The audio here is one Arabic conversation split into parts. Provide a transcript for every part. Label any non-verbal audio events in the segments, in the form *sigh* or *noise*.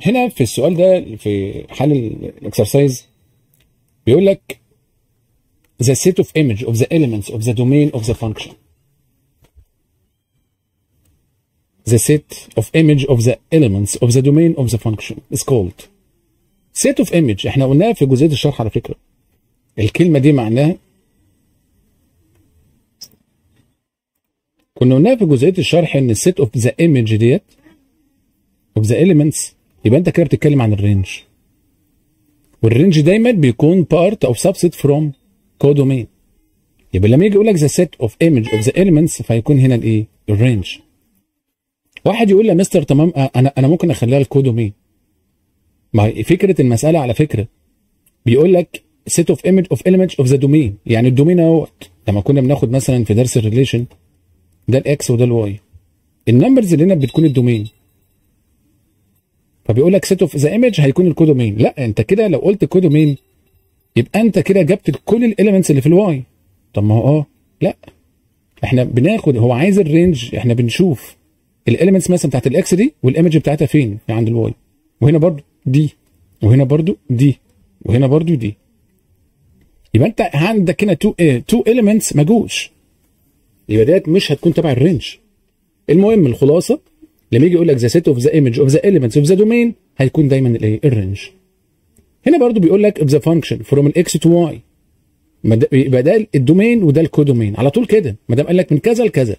هنا في السؤال ده في حل الاكسرسايز بيقول لك the set of image of the elements of the domain of the function the set of image of the elements of the domain of the function is called set of image احنا قلناها في جزئيه الشرح على فكره الكلمه دي معناها كنا قلناها في جزئيه الشرح ان set of the image ديت of the elements يبقى انت كده بتتكلم عن الرينج والرينج دايما بيكون بارت او سبست فروم كودومين يبقى لما يجي يقول لك ذا سيت اوف ايمج اوف ذا ايلمنتس فيكون هنا الايه؟ الرينج واحد يقول لي مستر تمام آه، انا انا ممكن اخليها الكودومين ما فكره المساله على فكره بيقول لك سيت اوف ايمج اوف ايلمنتس اوف ذا دومين يعني الدومين اهوت لما كنا بناخد مثلا في درس الريليشن ده الاكس وده الواي النمبرز اللي هنا بتكون الدومين فبيقول لك سيت اوف ذا ايمج هيكون الكودومين لا انت كده لو قلت كودومين يبقى انت كده جبت كل الاليمنتس اللي في الواي طب ما هو اه لا احنا بناخد هو عايز الرينج احنا بنشوف الاليمنتس مثلا بتاعت الاكس دي والايمج بتاعتها فين عند الواي وهنا برضو دي وهنا برضو دي وهنا برضو دي يبقى انت عندك هنا تو تو اليمنتس ما جوش يبقى ديت مش هتكون تبع الرينج المهم الخلاصه لما يجي يقول لك ذا سيت اوف ذا ايمج اوف ذا ايلمنتس اوف ذا دومين هيكون دايما الايه الرينج هنا برضو بيقول لك اوف ذا فانكشن فروم الاكس تو واي يبقى ده الدومين وده الكودومين على طول كده ما دام قال لك من كذا لكذا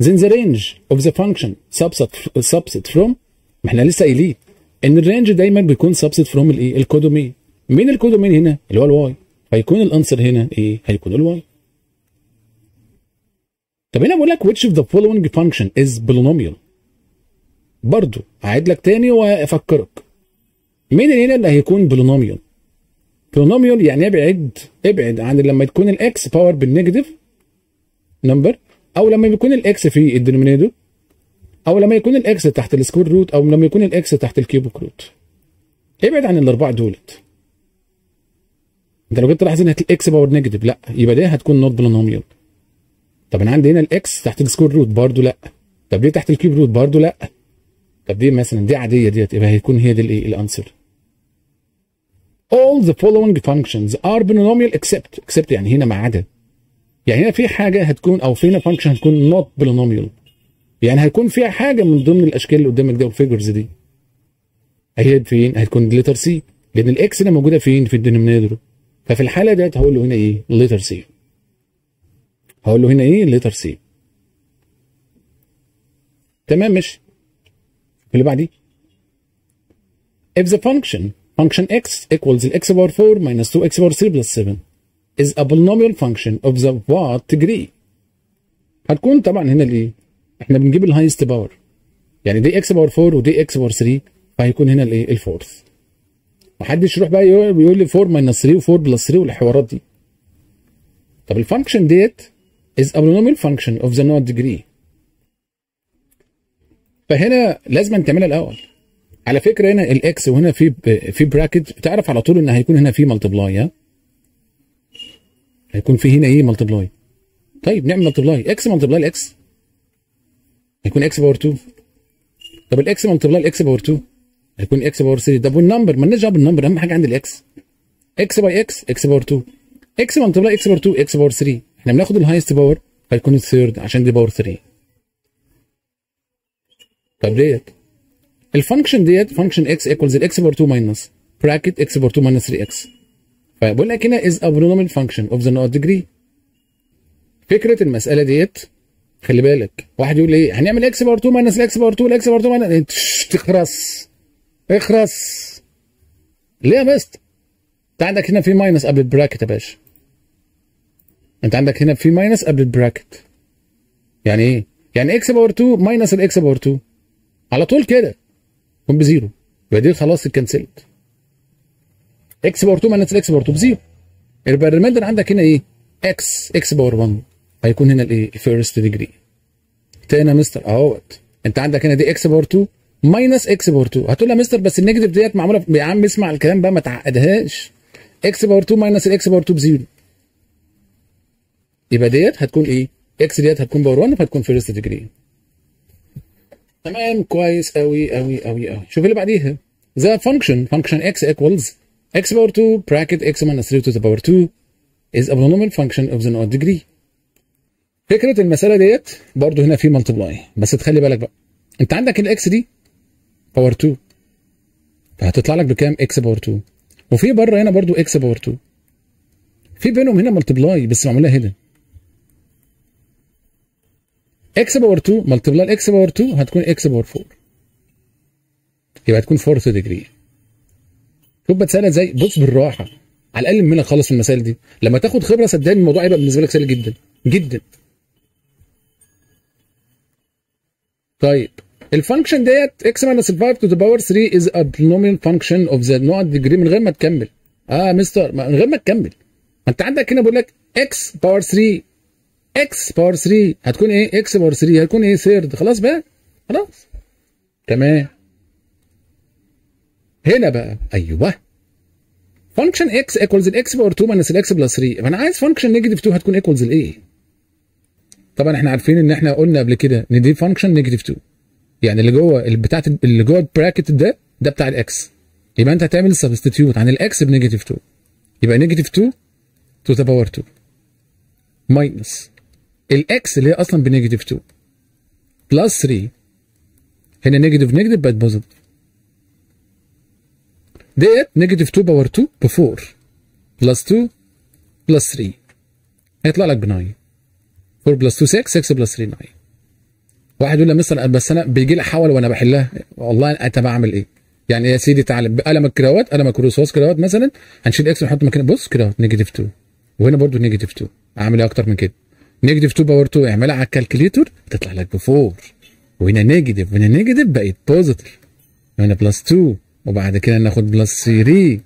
زين ذا رينج اوف ذا فانكشن سبست subset فروم ما احنا لسه قايلين ان الرينج دايما بيكون سبست فروم الايه الكودومين مين الكودومين هنا اللي هو الواي هيكون الانسر هنا ايه هيكون الواي طب هنا بقول لك which of the following function is polynomial برضو هعيد لك تاني وافكرك مين هنا اللي هيكون بولينوميول بولينوميول يعني ابعد ابعد عن لما تكون الاكس باور بالنيجاتيف نمبر او لما يكون الاكس في الدينومينيتور او لما يكون الاكس تحت السكوير روت او لما يكون الاكس تحت الكيوبك روت ابعد عن الاربعه دولت انت لو جيت تلاحظ ان الاكس باور نيجاتيف لا يبقى دي هتكون نوت بولينوميال طب انا عندي هنا الاكس تحت السكوير روت برضو لا طب ليه تحت الكيوب روت برضو لا طب دي مثلا دي عاديه ديت يبقى هيكون هي دي الايه الانسر all the following functions are binomial except except يعني هنا ما عدا يعني هنا في حاجه هتكون او فينا فانكشن هتكون not binomial يعني هيكون فيها حاجه من ضمن الاشكال اللي قدامك ده والفيجرز دي هي فين هتكون لتر سي لان الاكس هنا موجوده فين في الدينومينيتور ففي الحاله ديت هقول له هنا ايه لتر سي هقول له هنا ايه لتر سي تمام ماشي اللي بعديه if the function function x equals x power 4 minus 2x power 3 plus 7 is a polynomial function of the what degree هتكون طبعا هنا الايه احنا بنجيب الهايست باور يعني دي اكس باور 4 ودي اكس باور 3 فهيكون هنا الايه الفورث محدش يروح بقى يقول لي 4 ماينس 3 و4 بلس 3 والحوارات دي طب الفانكشن ديت از a polynomial function of the node degree فهنا لازم تعملها الاول على فكره هنا الاكس وهنا في في براكت تعرف على طول ان هيكون هنا في ملتبلاي هيكون في هنا ايه e ملتبلاي طيب نعمل ملتبلاي اكس ملتبلاي الاكس هيكون اكس باور 2 طب الاكس ملتبلاي الاكس باور 2 هيكون اكس باور 3 طب والنمبر مالناش دعوه بالنمبر اهم حاجه عند الاكس اكس باي اكس اكس باور 2 اكس ملتبلاي اكس باور 2 اكس باور 3 احنا بناخد الهايست باور هيكون الثيرد عشان دي باور 3 طب ديت الفانكشن ديت فانكشن اكس ايكوالز الاكس بار 2 ماينس براكت اكس بار 2 ماينس 3 اكس فبقول لك هنا از ابنورمال فانكشن اوف ذا نوت ديجري فكره المساله ديت خلي بالك واحد يقول ايه هنعمل اكس بار 2 ماينس الاكس بار 2 الاكس بار 2 ماينس تخرس اخرس ليه يا مست انت عندك هنا في ماينس قبل البراكت يا باشا انت عندك هنا في ماينس قبل البراكت يعني ايه يعني اكس باور 2 ماينس الاكس باور 2 على طول كده كون بزيرو يبقى دي خلاص اتكنسلت اكس باور 2 ماينس اكس باور 2 بزيرو يبقى الريمايندر عندك هنا ايه؟ اكس اكس باور 1 هيكون هنا الايه؟ الفيرست ديجري تاني يا مستر اهوت انت عندك هنا دي اكس باور 2 ماينس اكس باور 2 هتقول لي يا مستر بس النيجاتيف ديت معموله يا عم اسمع الكلام بقى ما تعقدهاش اكس باور 2 ماينس الاكس باور 2 بزيرو يبقى ديت هتكون ايه؟ اكس ديت هتكون باور 1 فهتكون فيرست ديجري تمام كويس قوي قوي قوي قوي شوف اللي بعديها ذا فانكشن فانكشن x ايكوالز x باور 2 براكت x ماينس 3 تو ذا باور 2 از a فانكشن اوف ذا نوت ديجري فكره المساله ديت برضه هنا في ملتبلاي بس تخلي بالك بقى انت عندك الاكس دي باور 2 فهتطلع لك بكام اكس باور 2 وفي بره هنا برضه اكس باور 2 في بينهم هنا ملتبلاي بس معمولها هيدن x باور 2 ملتبلاي x باور 2 هتكون x باور 4 يبقى هتكون 4 ديجري شوف بتسالها ازاي بص بالراحه على الاقل منك خالص المسائل دي لما تاخد خبره صدقني الموضوع هيبقى بالنسبه لك سهل جدا جدا طيب الفانكشن ديت x ماينس 5 تو ذا باور 3 از ا بولينوميال فانكشن اوف ذا نوع ديجري من غير ما تكمل اه مستر من غير ما تكمل انت عندك هنا بقول لك x باور 3 اكس باور 3 هتكون ايه اكس باور 3 هتكون ايه ثيرد خلاص بقى خلاص تمام هنا بقى ايوه فانكشن اكس ايكوالز الاكس باور 2 ماينس الاكس بلس 3 يبقى انا عايز فانكشن نيجاتيف 2 هتكون ايكوالز لايه طبعا احنا عارفين ان احنا قلنا قبل كده ان دي فانكشن نيجاتيف 2 يعني اللي جوه اللي بتاعت اللي جوه البراكت ده ده بتاع الاكس يبقى انت هتعمل سبستيتيوت عن الاكس بنيجاتيف 2 يبقى نيجاتيف 2 تو ذا باور 2 ماينس الاكس اللي هي اصلا بنيجاتيف 2 بلس 3 هنا نيجاتيف نيجاتيف بقت بوزيتيف ديت نيجاتيف 2 باور 2 ب 4 بلس 2 بلس 3 هيطلع لك ب 9 4 بلس 2 6 6 بلس 3 9 واحد يقول لي مثلا بس انا بيجي لي حول وانا بحلها والله انا طب اعمل ايه؟ يعني يا سيدي تعالى بقلم الكراوات قلم الكروسواس كراوات مثلا هنشيل اكس ونحط مكان بص كراوات نيجاتيف 2 وهنا برضو نيجاتيف 2 اعمل ايه اكتر من كده؟ نيجاتيف 2 باور 2 اعملها على الكالكوليتر تطلع لك ب 4 وهنا نيجاتيف وهنا نيجاتيف بقت بوزيتيف هنا بلس 2 وبعد كده ناخد بلس 3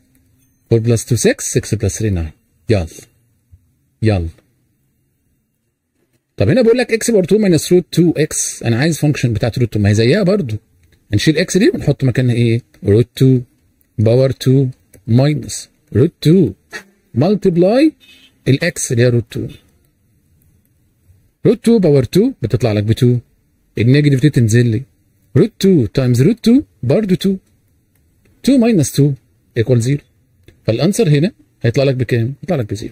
4 بلس 2 6 6 بلس 3 9 يلا يلا طب هنا بقول لك اكس باور 2 ماينس روت 2 اكس انا عايز فانكشن بتاعت روت 2 ما هي زيها برضو هنشيل اكس دي ونحط مكانها ايه؟ روت 2 باور 2 ماينس روت 2 ملتبلاي الاكس اللي هي روت 2 روت 2 باور 2 بتطلع لك ب 2 النيجاتيف دي تنزل لي روت 2 تايمز روت 2 برضه 2 2 ماينس 2 ايكوال 0 فالانسر هنا هيطلع لك بكام؟ هيطلع لك ب 0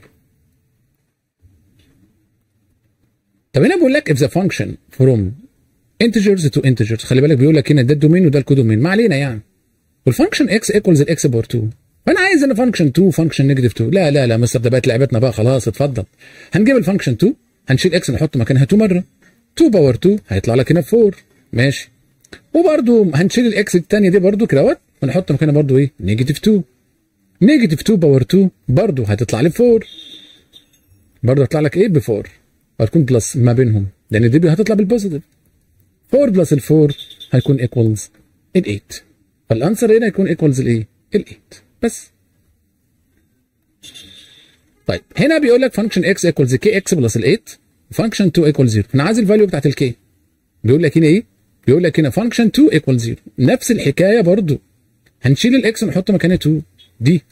طب هنا بيقول لك if the function from integers to integers خلي بالك بيقول لك هنا ده الدومين وده الكودومين ما علينا يعني والفانكشن اكس ايكوالز الاكس باور 2 فانا عايز انا فانكشن 2 فانكشن نيجاتيف 2 لا لا لا مستر ده بقت لعبتنا بقى خلاص اتفضل هنجيب الفانكشن 2 هنشيل اكس نحط مكانها 2 مره 2 باور 2 هيطلع لك هنا 4 ماشي وبرده هنشيل الاكس الثانيه دي برده كده اهوت ونحط مكانها برده ايه نيجاتيف 2 نيجاتيف 2 باور 2 برده هتطلع لي 4 برده هيطلع لك ايه ب 4 هتكون بلس ما بينهم لان دي هتطلع بالبوزيتيف 4 بلس ال 4 هيكون ايكوالز ال 8 فالانسر هنا هيكون ايكوالز الايه ال 8 إيه؟ بس طيب هنا بيقول لك فانكشن اكس ايكوالز كي اكس بلس ال 8 فانكشن 2 ايكوالز 0 انا عايز الفاليو بتاعت الكي بيقول لك هنا ايه بيقول لك هنا فانكشن 2 ايكوالز 0 نفس الحكايه برضو هنشيل الاكس ونحط مكانها 2 دي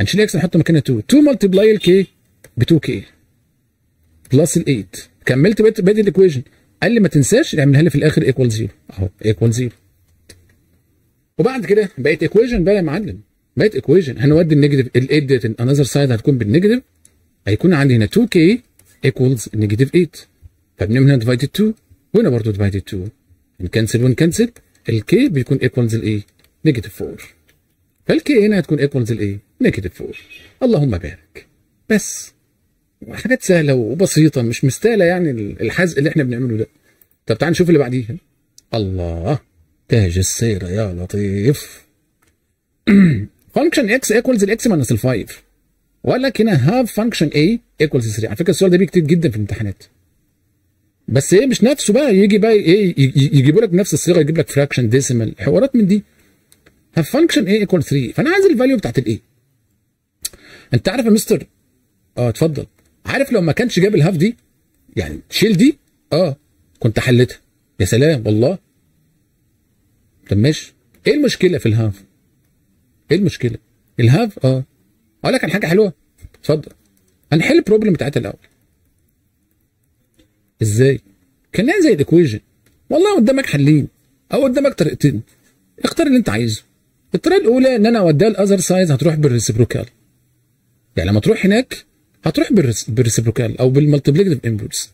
هنشيل الاكس ونحط مكانها 2 2 ملتبلاي الكي ب 2 كي بلس ال 8 كملت بادي الايكويشن قال لي ما تنساش اعملها لي في الاخر ايكوالز 0 اهو ايكوالز 0 وبعد كده بقت ايكويشن بقى يا معلم بقت ايكويشن هنودي النيجاتيف ال8 ديت انذر سايد هتكون بالنيجاتيف هيكون عندي هنا 2 كي ايكوالز نيجاتيف 8 فبنعمل هنا ديفايدد 2 وهنا برضه ديفايدد 2 نكنسل ونكنسل الكي بيكون ايكوالز الايه؟ نيجاتيف 4 فالكي هنا هتكون ايكوالز الايه؟ نيجاتيف 4 اللهم بارك بس حاجات سهله وبسيطه مش مستاهله يعني الحزق اللي احنا بنعمله ده طب تعال نشوف اللي بعديها الله تاج السيره يا لطيف *clears throat* فانكشن اكس ايكوالز الاكس ماينس ال 5 وقال لك هنا هاف فانكشن اي ايكوالز 3 على فكره السؤال ده بيجي كتير جدا في الامتحانات بس ايه مش نفسه بقى يجي بقى ايه يجيبوا لك نفس الصيغه يجيب لك فراكشن ديسيمال حوارات من دي هاف فانكشن اي ايكوال 3 فانا عايز الفاليو بتاعت الاي انت عارف يا مستر اه اتفضل عارف لو ما كانش جاب الهاف دي يعني شيل دي اه كنت حلتها يا سلام والله طب ماشي ايه المشكله في الهاف ايه المشكله؟ الهاف اه اقول لك على حاجه حلوه اتفضل هنحل البروبلم بتاعتها الاول ازاي؟ كان زي الايكويجن والله قدامك حلين او قدامك طريقتين اختار اللي انت عايزه الطريقه الاولى ان انا اوديها الاذر سايز هتروح بالريسبروكال يعني لما تروح هناك هتروح بالريسبروكال او بالمالتيبليكتيف امبولس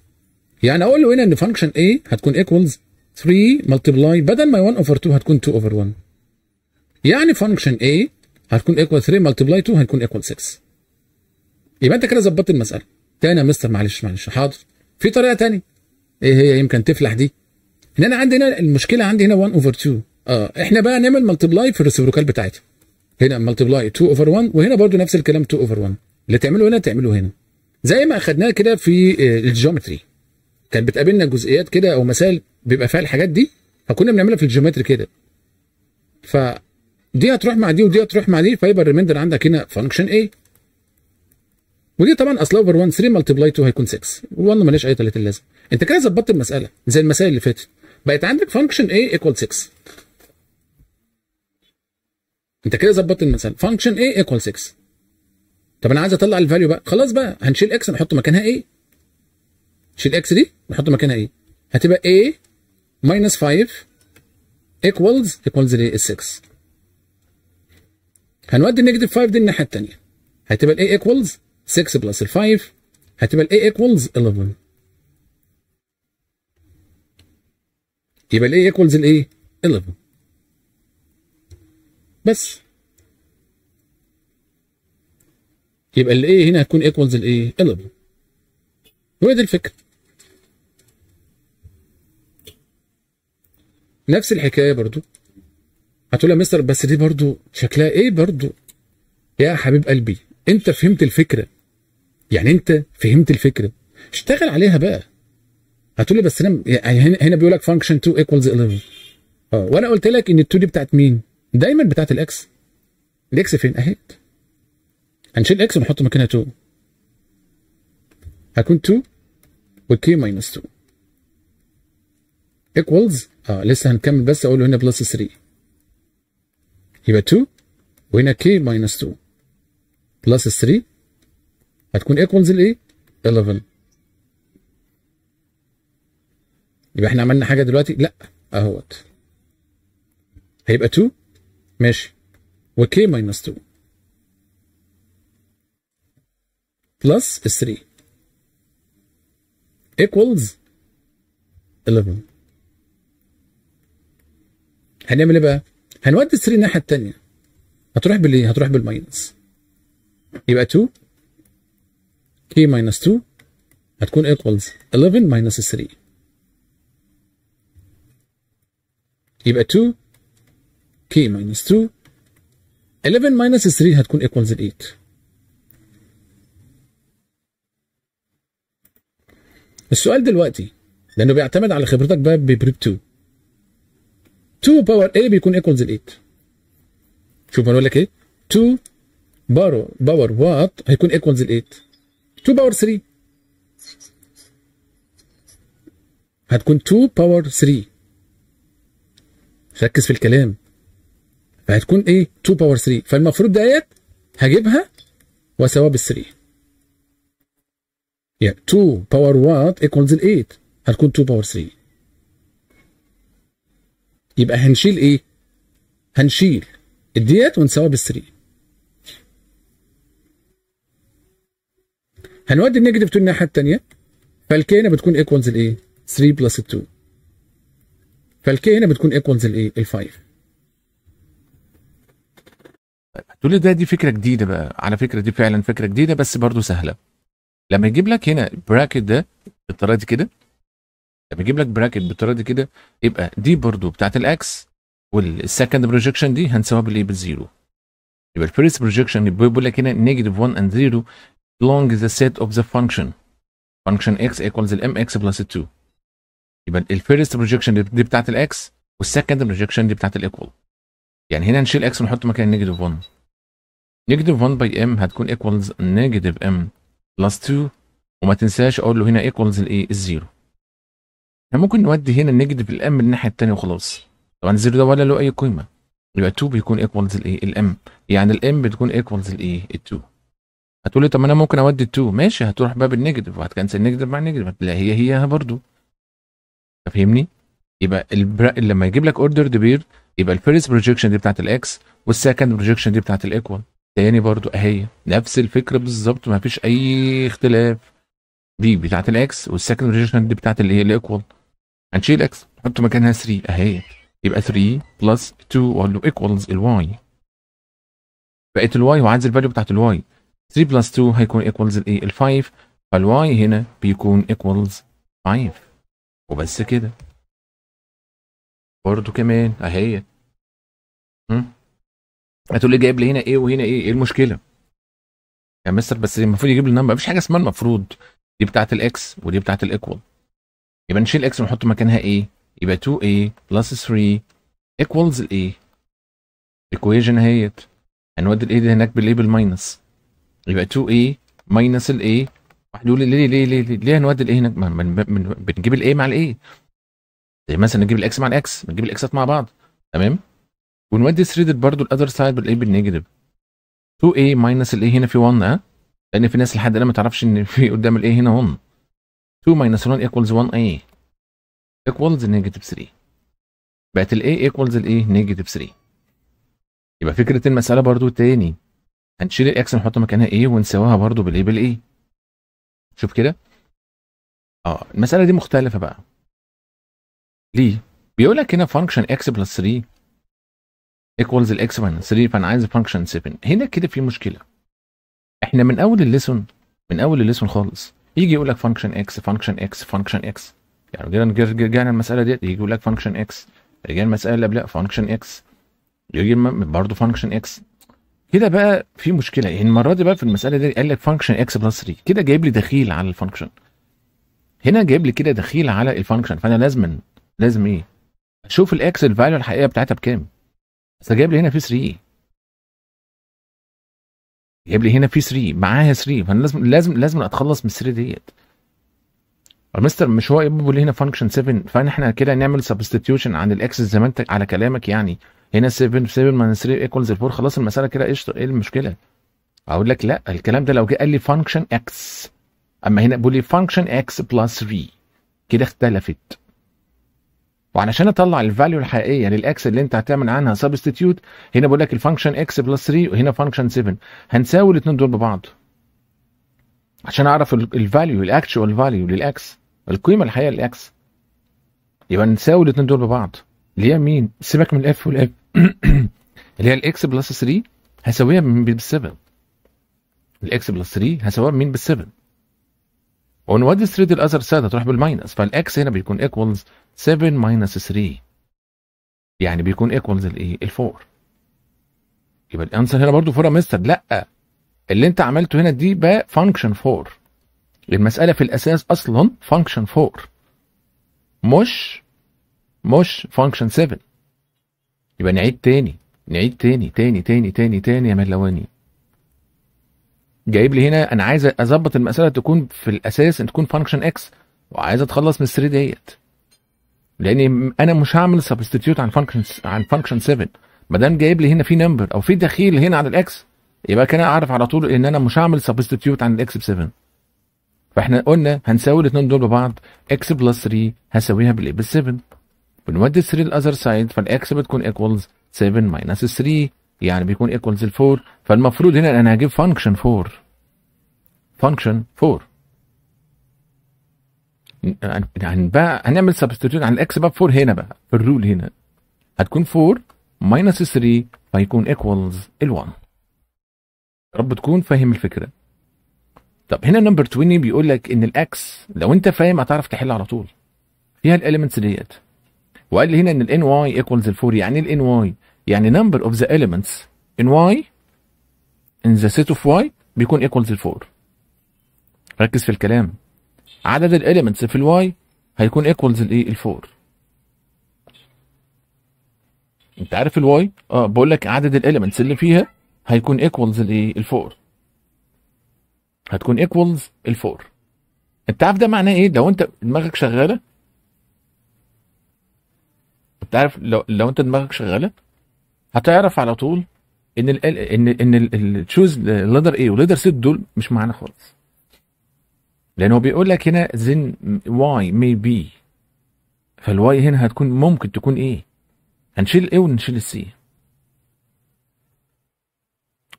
يعني اقول له هنا ان فانكشن ايه هتكون ايكوالز 3 ملتبلاي بدل ما 1 اوفر 2 هتكون 2 اوفر 1 يعني فانكشن A هتكون ايكوال 3 ملتبلاي 2 هنكون ايكوال 6 يبقى انت كده ظبطت المساله تاني يا مستر معلش معلش حاضر في طريقه تانية ايه هي يمكن تفلح دي ان انا عندي هنا المشكله عندي هنا 1 اوفر 2 اه احنا بقى نعمل ملتبلاي في الريسبروكال بتاعتها هنا ملتبلاي 2 اوفر 1 وهنا برضو نفس الكلام 2 اوفر 1 اللي تعمله هنا تعمله هنا زي ما اخدناه كده في آه، الجيومتري كانت بتقابلنا جزئيات كده او مسائل بيبقى فيها الحاجات دي فكنا بنعملها في الجيومتري كده ف دي هتروح مع دي ودي هتروح مع دي فيبقى الريميندر عندك هنا فانكشن ايه ودي طبعا اصل اوفر 1 3 ملتبلاي 2 هيكون 6 وال1 مالهاش اي 3 لازم انت كده ظبطت المساله زي المسائل اللي فاتت بقت عندك فانكشن ايه ايكوال 6 انت كده ظبطت المساله فانكشن ايه ايكوال 6 طب انا عايز اطلع الفاليو بقى خلاص بقى هنشيل اكس نحط مكانها ايه شيل اكس دي نحط مكانها ايه هتبقى a ماينس 5 ايكوالز ايكوالز ليه ال 6 هنودي النيجاتيف 5 دي الناحيه الثانيه هتبقى الاي ايكوالز 6 بلس 5 هتبقى الاي ايكوالز 11 يبقى الاي ايكوالز الايه 11 بس يبقى الاي هنا هتكون ايكوالز الايه 11 وادي الفكره نفس الحكايه برضو هتقول يا مستر بس دي برضو شكلها ايه برضو يا حبيب قلبي انت فهمت الفكره يعني انت فهمت الفكره اشتغل عليها بقى هتقول لي بس انا يعني هنا بيقول لك فانكشن 2 ايكوالز 11 اه وانا قلت لك ان ال2 دي بتاعت مين دايما بتاعت الاكس الاكس فين اهي هنشيل اكس ونحط مكانها 2 هكون 2 والكي ماينس 2 ايكوالز اه لسه هنكمل بس اقول هنا بلس 3 يبقى 2 وهنا k minus 2 بلس 3 هتكون equals الايه 11 يبقى احنا عملنا حاجه دلوقتي لا اهوت هيبقى 2 ماشي وكي ماينس 2 بلس 3 equals 11 هنعمل ايه بقى؟ هنودي 3 الناحيه الثانيه هتروح بالايه؟ هتروح بالماينس يبقى 2 كي ماينس 2 هتكون ايكوالز 11 ماينس 3 يبقى 2 كي ماينس 2 11 ماينس 3 هتكون ايكوالز 8 السؤال دلوقتي لانه بيعتمد على خبرتك بقى ببريب 2 2 باور A بيكون ايكوالز ل 8 شوف انا بقول لك ايه 2 باور باور وات هيكون ايكوالز ل 8 2 باور 3 هتكون 2 باور 3 ركز في الكلام هتكون ايه 2 باور 3 فالمفروض ديت هجيبها واساويها بال 3 يعني 2 باور وات ايكوالز ل 8 هتكون 2 باور 3 يبقى هنشيل ايه هنشيل الديات ونساويها بالثري. هنودي النيجاتيف 2 الناحيه الثانيه فالكي هنا بتكون ايكوالز الايه 3 بلس 2 فالكي هنا بتكون ايكوالز الايه ال5 تقول لي ده دي فكره جديده بقى على فكره دي فعلا فكره جديده بس برضه سهله لما يجيب لك هنا البراكت ده بالطريقه دي كده لما بيجيب لك براكت بالطريقه دي كده يبقى دي برضو بتاعت الاكس والسكند بروجكشن دي هنساويها بالايه بالزيرو يبقى الفيرست بروجكشن بيقول لك هنا نيجاتيف 1 اند 0 لونج ذا سيت اوف ذا فانكشن فانكشن اكس ايكوالز الام اكس بلس 2 يبقى الفيرست بروجكشن دي بتاعت الاكس والسكند بروجكشن دي بتاعت الايكوال يعني هنا نشيل اكس ونحط مكان نيجاتيف 1 نيجاتيف 1 باي ام هتكون ايكوالز نيجاتيف ام بلس 2 وما تنساش اقول له هنا ايكوالز الايه الزيرو احنا ممكن نودي هنا النيجاتيف الام الناحيه الثانيه وخلاص طبعا الزيرو ده ولا له اي قيمه يبقى 2 بيكون ايكوالز الايه الام يعني الام بتكون ايكوالز الايه ال2 هتقول لي طب انا ممكن اودي ال2 ماشي هتروح باب النيجاتيف وهتكنسل النيجاتيف مع النيجاتيف هتلاقي هي هي برضو فاهمني يبقى البر... لما يجيب لك اوردرد بير يبقى الفيرست بروجيكشن دي بتاعت الاكس والسكند بروجيكشن دي بتاعت الايكوال تاني برضو اهي نفس الفكره بالظبط ما فيش اي اختلاف دي بتاعت الاكس والسكند بروجكشن دي بتاعت الايه الايكوال هنشيل اكس نحط مكانها 3 اهي يبقى 3 بلس 2 واقول له ايكوالز الواي بقت الواي وعايز الفاليو بتاعت الواي 3 بلس 2 هيكون ايكوالز الايه ال 5 فالواي هنا بيكون ايكوالز 5 وبس كده برضه كمان اهي هتقول لي جايب لي هنا ايه وهنا ايه ايه المشكله يا مستر بس المفروض يجيب لي نمبر مفيش حاجه اسمها المفروض دي بتاعت الاكس ودي بتاعت الايكوال يبقى نشيل اكس ونحط مكانها ايه يبقى 2a plus 3 equals a الايكويشن اهيت هنودي a دي هناك بالايه بالماينس يبقى 2a ماينس a واحد يقول لي ليه ليه ليه ليه, ليه هنودي a هناك من من من بنجيب الايه مع الايه زي مثلا نجيب الاكس مع الاكس بنجيب الاكسات مع بعض تمام ونودي 3 ثريدد برضو الاذر سايد بالايه بالنيجاتيف 2a ماينس a هنا في 1 ها لان في ناس لحد الان ما تعرفش ان في قدام a هنا 1 2 minus 1 equals 1 a equals negative 3 بقت ال a equals ال a negative 3 يبقى فكرة المسألة برضو تاني هنشيل الاكس نحط مكانها a ونساويها برضو بال a شوف كده اه المسألة دي مختلفة بقى ليه؟ بيقول لك هنا فانكشن اكس بلس 3 ايكوالز الاكس ماينس 3 فانا عايز فانكشن 7 هنا كده في مشكله احنا من اول الليسون من اول الليسون خالص يجي يقول لك فانكشن اكس فانكشن اكس فانكشن اكس يعني رجعنا المساله ديت يجي يقول لك فانكشن اكس رجعنا المساله اللي قبلها فانكشن اكس يجي برضه فانكشن اكس كده بقى في مشكله يعني المره دي بقى في المساله دي قال لك فانكشن اكس بلس 3 كده جايب لي دخيل على الفانكشن هنا جايب لي كده دخيل على الفانكشن فانا لازم لازم ايه اشوف الاكس الفاليو الحقيقيه بتاعتها بكام بس جايب لي هنا في 3 جاب لي هنا في 3 معاها 3 فانا لازم لازم لازم اتخلص من 3 ديت مستر مش هو بيقول هنا فانكشن 7 فانا احنا كده نعمل سبستيتيوشن عن الاكس زي ما انت على كلامك يعني هنا 7 7 3 ايكوالز 4 خلاص المساله كده قشطه ايه المشكله؟ اقول لك لا الكلام ده لو جه قال لي فانكشن اكس اما هنا بيقول لي فانكشن اكس بلس في كده اختلفت وعلشان اطلع الفاليو الحقيقيه يعني للاكس اللي انت هتعمل عنها سبستيتيوت هنا بقول لك الفانكشن اكس بلس 3 وهنا فانكشن 7 هنساوي الاثنين دول ببعض عشان اعرف الفاليو الاكشوال فاليو للاكس القيمه الحقيقيه للاكس يبقى نساوي الاثنين دول ببعض اللي هي مين سيبك من الاف والاف *clears throat* اللي هي الاكس بلس 3 هساويها بال7 الاكس بلس 3 هساويها بمين بال7 ونودي 3 دي الاذر سايد هتروح بالماينس فالاكس هنا بيكون ايكوالز 7 ماينس 3 يعني بيكون ايكوالز الايه؟ ال 4 إيه؟ يبقى الانسر هنا برضو 4 يا مستر لا اللي انت عملته هنا دي بقى فانكشن 4 المساله في الاساس اصلا فانكشن 4 مش مش فانكشن 7 يبقى نعيد تاني نعيد تاني تاني تاني تاني تاني يا ملواني جايب لي هنا انا عايز اظبط المساله تكون في الاساس ان تكون فانكشن اكس وعايز اتخلص من 3 ديت لان انا مش هعمل سبستيتيوت عن فانكشن عن فانكشن 7 ما دام جايب لي هنا في نمبر او في دخيل هنا على الاكس يبقى كان اعرف على طول ان انا مش هعمل سبستيتيوت عن الاكس ب 7 فاحنا قلنا هنساوي الاثنين دول ببعض اكس بلس 3 هساويها بالاي بال 7 بنودي 3 للاذر سايد فالاكس بتكون ايكوالز 7 ماينس 3 يعني بيكون ايكوالز 4 فالمفروض هنا انا هجيب فانكشن 4 فانكشن 4 يعني بقى هنعمل سبستيتيوت على الاكس بقى 4 هنا بقى في الرول هنا هتكون 4 ماينس 3 فيكون ايكوالز ال1 رب تكون فاهم الفكره طب هنا نمبر 20 بيقول لك ان الاكس لو انت فاهم هتعرف تحل على طول فيها الاليمنتس ديت وقال لي هنا ان الان واي ايكوالز ال4 يعني الان واي يعني نمبر اوف ذا اليمنتس ان واي in the set of y بيكون equal to 4 ركز في الكلام عدد الاليمنتس في الواي هيكون equals الايه ال 4 انت عارف الواي اه بقول لك عدد الاليمنتس اللي فيها هيكون equals الايه ال 4 هتكون to ال 4 انت عارف ده معناه ايه لو انت دماغك شغاله انت عارف لو لو انت دماغك شغاله هتعرف على طول ان الـ ان ان تشوز ليدر ايه وليدر سيت دول مش معانا خالص لان هو بيقول لك هنا زين واي مي بي فالواي هنا هتكون ممكن تكون ايه هنشيل الايه ونشيل السي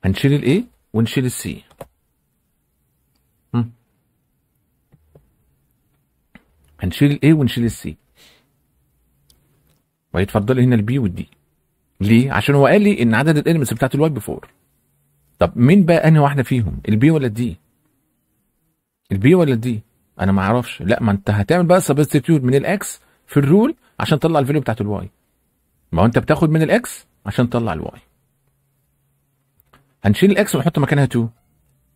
هنشيل الايه ونشيل السي هنشيل الايه ونشيل السي وهيتفضل هنا البي والدي ليه؟ عشان هو قال لي ان عدد الاليمنتس بتاعت الواي 4 طب مين بقى انهي واحده فيهم؟ البي ولا الدي؟ البي ولا الدي؟ انا ما اعرفش لا ما انت هتعمل بقى سبستيتيوت من الاكس في الرول عشان تطلع الفاليو بتاعت الواي ما هو انت بتاخد من الاكس عشان تطلع الواي هنشيل الاكس ونحط مكانها 2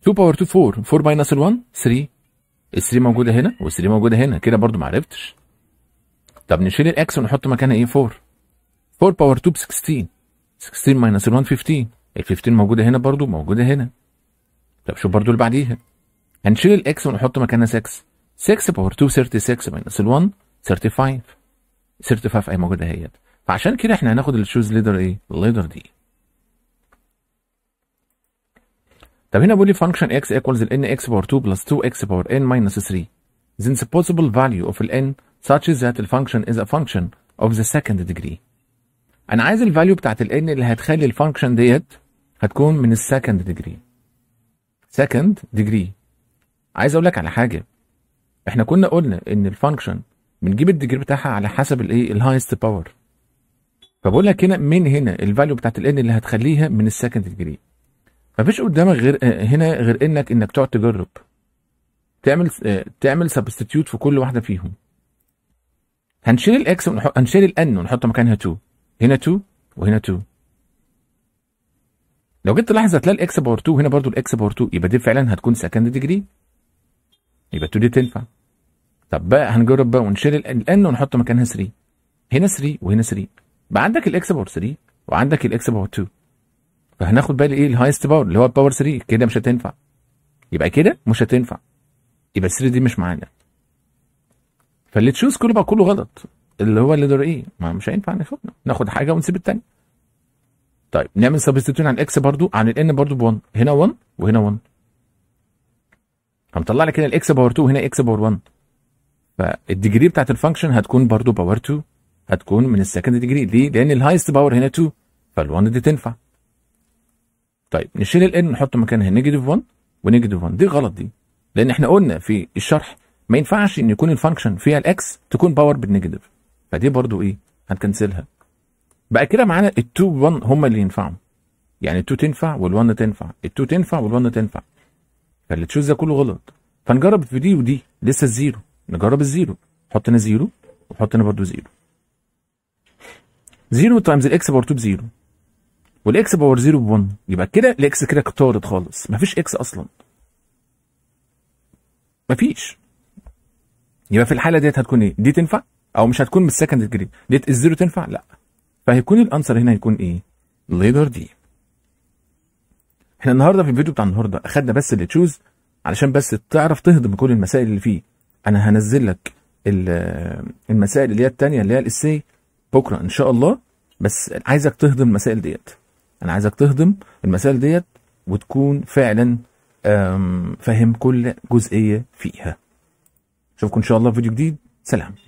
2 باور 2 4 4 ماينس 1 3 ال 3 موجوده هنا وال 3 موجوده هنا كده برضو ما عرفتش طب نشيل الاكس ونحط مكانها ايه 4 4 باور 2 ب 16 16 ماينس 1 15 ال 15 موجوده هنا برضو موجوده هنا طب شوف برضو اللي بعديها هنشيل الاكس ونحط مكانها 6 6 باور 2 36 ماينس 1 35 35 اي موجوده اهي فعشان كده احنا هناخد الشوز ليدر ايه؟ الليدر دي طب هنا بيقول لي فانكشن اكس ايكوالز ال n x باور 2 بلس 2 x باور n minus 3 then the possible value of ال n such that the function is a function of the second degree انا عايز الفاليو بتاعت الان اللي هتخلي الفانكشن ديت هتكون من السكند ديجري سكند ديجري عايز اقول لك على حاجه احنا كنا قلنا ان الفانكشن بنجيب الديجري بتاعها على حسب الايه الهايست باور فبقول لك هنا من هنا الفاليو بتاعت الان اللي هتخليها من السكند ديجري مفيش قدامك غير آه، هنا غير انك انك تقعد تجرب تعمل آه، تعمل سبستيتيوت في كل واحده فيهم هنشيل الاكس ونحط هنشيل الان ونحط مكانها 2 هنا 2 وهنا 2 لو جيت تلاحظ هتلاقي الاكس باور 2 وهنا برضو الاكس باور 2 يبقى دي فعلا هتكون سكند ديجري يبقى 2 دي تنفع طب بقى هنجرب بقى ونشيل الان ونحط مكانها 3 هنا 3 وهنا 3 بقى عندك الاكس باور 3 وعندك الاكس باور 2 فهناخد بالي ايه الهايست باور اللي هو الباور 3 كده مش هتنفع يبقى كده مش هتنفع يبقى 3 دي مش معانا فاللي تشوز كله بقى كله غلط اللي هو اللي دور ايه ما مش هينفع ناخد ناخد حاجه ونسيب الثانيه طيب نعمل سبستيتيوشن عن اكس برضو عن الان برضو ب 1 هنا 1 وهنا 1 هنطلع لك هنا الاكس باور 2 وهنا اكس باور 1 فالديجري بتاعت الفانكشن هتكون برضو باور 2 هتكون من السكند ديجري ليه؟ لان الهايست باور هنا 2 فال1 دي تنفع طيب نشيل الان نحط مكانها نيجاتيف 1 ونيجاتيف 1 دي غلط دي لان احنا قلنا في الشرح ما ينفعش ان يكون الفانكشن فيها الاكس تكون باور بالنيجاتيف فدي برضو ايه هنكنسلها بقى كده معانا ال2 1 هما اللي ينفعوا يعني ال2 تنفع وال1 تنفع ال2 تنفع وال1 تنفع فاللي تشوز ده كله غلط فنجرب في دي ودي لسه الزيرو نجرب الزيرو حط هنا زيرو وحط هنا برضو زيرو زيرو تايمز الاكس باور 2 بزيرو والاكس باور 0 ب 1 يبقى كده الاكس كده طارد خالص مفيش اكس اصلا مفيش يبقى في الحاله ديت هتكون ايه دي تنفع او مش هتكون من السكند ديجري ديت الزيرو تنفع لا فهيكون الانسر هنا هيكون ايه ليدر دي احنا النهارده في الفيديو بتاع النهارده اخدنا بس اللي تشوز علشان بس تعرف تهضم كل المسائل اللي فيه انا هنزل لك المسائل اللي هي الثانيه اللي هي الاسي بكره ان شاء الله بس عايزك تهضم المسائل ديت انا عايزك تهضم المسائل ديت وتكون فعلا فاهم كل جزئيه فيها اشوفكم ان شاء الله في فيديو جديد سلام